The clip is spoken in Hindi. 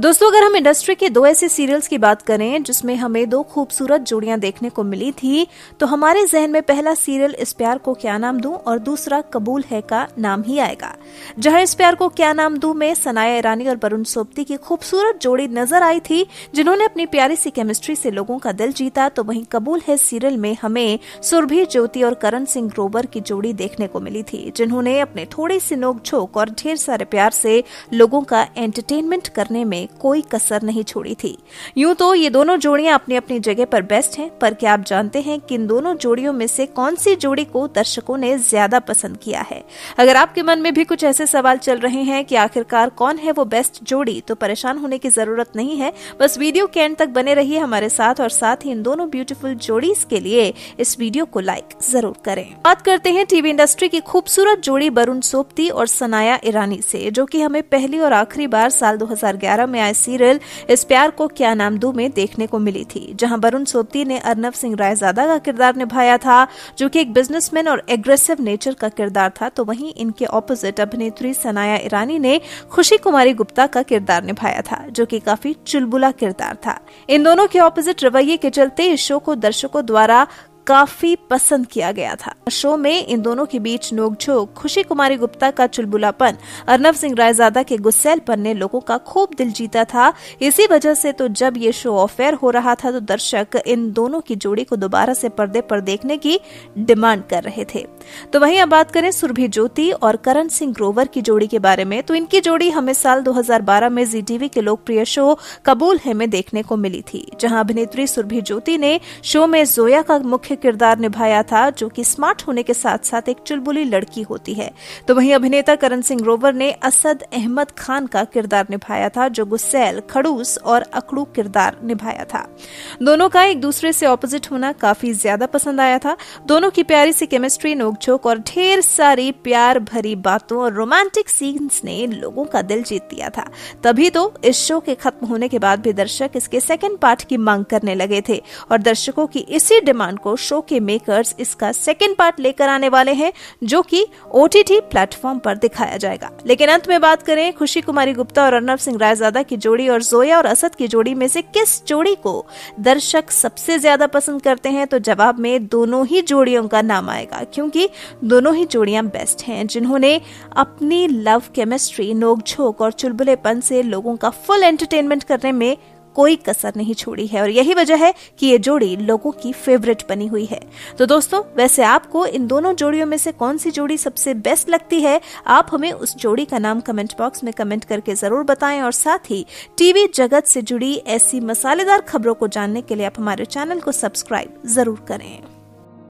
दोस्तों अगर हम इंडस्ट्री के दो ऐसे सीरियल्स की बात करें जिसमें हमें दो खूबसूरत जोड़ियां देखने को मिली थी तो हमारे जहन में पहला सीरियल इस प्यार को क्या नाम दूं और दूसरा कबूल है का नाम ही आएगा जहां इस प्यार को क्या नाम दूं में सनाया ईरानी और वरुण सोपती की खूबसूरत जोड़ी नजर आई थी जिन्होंने अपनी प्यारी सी केमिस्ट्री से लोगों का दिल जीता तो वहीं कबूल है सीरियल में हमें सुरभि ज्योति और करण सिंह ग्रोवर की जोड़ी देखने को मिली थी जिन्होंने अपने थोड़े से नोकझोंक और ढेर सारे प्यार से लोगों का एंटरटेनमेंट करने में कोई कसर नहीं छोड़ी थी यूं तो ये दोनों जोड़ियां अपनी अपनी जगह पर बेस्ट हैं पर क्या आप जानते हैं कि इन दोनों जोड़ियों में से कौन सी जोड़ी को दर्शकों ने ज्यादा पसंद किया है अगर आपके मन में भी कुछ ऐसे सवाल चल रहे हैं कि आखिरकार कौन है वो बेस्ट जोड़ी तो परेशान होने की जरूरत नहीं है बस वीडियो के एंड तक बने रहिए हमारे साथ और साथ ही इन दोनों ब्यूटीफुल जोड़ीज के लिए इस वीडियो को लाइक जरूर करें बात करते हैं टीवी इंडस्ट्री की खूबसूरत जोड़ी वरुण सोपती और सनाया ईरानी से जो की हमें पहली और आखिरी बार साल 2011 में में आए सीरियल इस प्यार को क्या नाम दू में देखने को मिली थी जहां वरुण सोपती ने अर्नब सिंह रायजादा का किरदार निभाया था जो कि एक बिजनेसमैन और एग्रेसिव नेचर का किरदार था तो वहीं इनके ऑपोजिट अभिनेत्री सनाया ईरानी ने खुशी कुमारी गुप्ता का किरदार निभाया था जो कि काफी चुलबुला किरदार था इन दोनों के ऑपोजिट रवैये के चलते इस शो को दर्शकों द्वारा काफी पसंद किया गया था शो में इन दोनों के बीच नोकझोंक खुशी कुमारी गुप्ता का चुलबुलापन अर्नब सिंह रायजादा के गुस्सैलपन ने लोगों का खूब दिल जीता था इसी वजह से तो जब ये शो ऑफ एयर हो रहा था तो दर्शक इन दोनों की जोड़ी को दोबारा से पर्दे पर देखने की डिमांड कर रहे थे तो वहीं अब बात करें सुरभि ज्योति और करण सिंह ग्रोवर की जोड़ी के बारे में तो इनकी जोड़ी हमें साल 2012 में जी टीवी के लोकप्रिय शो कबूल है में देखने को मिली थी जहां अभिनेत्री सुरभि ज्योति ने शो में जोया का मुख्य किरदार निभाया था जो कि स्मार्ट होने के साथ साथ एक चुलबुली लड़की होती है तो वहीं अभिनेता करण सिंह ग्रोवर ने असद अहमद खान का किरदार निभाया था जो गुस्सेल खड़ूस और अकड़ू किरदार निभाया था दोनों का एक दूसरे से ऑपोजिट होना काफी ज्यादा पसंद आया था दोनों की प्यारी सी केमिस्ट्री नोकझोंक और ढेर सारी प्यार भरी बातों और रोमांटिक सीन्स ने लोगों का दिल जीत दिया था तभी तो इस शो के खत्म होने के बाद भी दर्शक इसके सेकेंड पार्ट की मांग करने लगे थे और दर्शकों की इसी डिमांड को शो के मेकर्स इसका सेकेंड पार्ट लेकर आने वाले हैं जो कि ओ टी प्लेटफॉर्म पर दिखाया जाएगा लेकिन अंत में बात करें खुशी कुमारी गुप्ता और अर्नब सिंह रायजादा की जोड़ी और जोया और असद की जोड़ी में से किस जोड़ी को दर्शक सबसे ज्यादा पसंद करते हैं तो जवाब में दोनों ही जोड़ियों का नाम आएगा क्योंकि दोनों ही जोड़ियां बेस्ट हैं जिन्होंने अपनी लव केमिस्ट्री नोकझोंक और चुलबुलेपन से लोगों का फुल एंटरटेनमेंट करने में कोई कसर नहीं छोड़ी है और यही वजह है कि ये जोड़ी लोगों की फेवरेट बनी हुई है तो दोस्तों वैसे आपको इन दोनों जोड़ियों में से कौन सी जोड़ी सबसे बेस्ट लगती है आप हमें उस जोड़ी का नाम कमेंट बॉक्स में कमेंट करके जरूर बताएं और साथ ही टीवी जगत से जुड़ी ऐसी मसालेदार खबरों को जानने के लिए आप हमारे चैनल को सब्सक्राइब जरूर करें